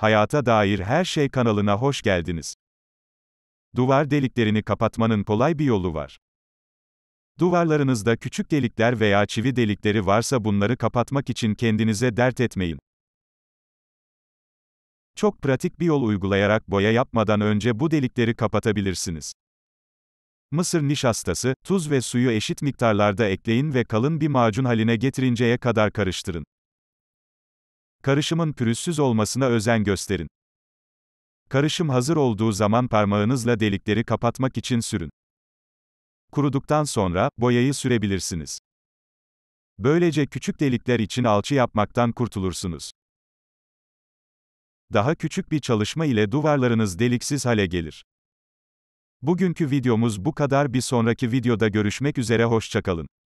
Hayata Dair Her Şey kanalına hoş geldiniz. Duvar deliklerini kapatmanın kolay bir yolu var. Duvarlarınızda küçük delikler veya çivi delikleri varsa bunları kapatmak için kendinize dert etmeyin. Çok pratik bir yol uygulayarak boya yapmadan önce bu delikleri kapatabilirsiniz. Mısır nişastası, tuz ve suyu eşit miktarlarda ekleyin ve kalın bir macun haline getirinceye kadar karıştırın. Karışımın pürüzsüz olmasına özen gösterin. Karışım hazır olduğu zaman parmağınızla delikleri kapatmak için sürün. Kuruduktan sonra boyayı sürebilirsiniz. Böylece küçük delikler için alçı yapmaktan kurtulursunuz. Daha küçük bir çalışma ile duvarlarınız deliksiz hale gelir. Bugünkü videomuz bu kadar. Bir sonraki videoda görüşmek üzere hoşçakalın.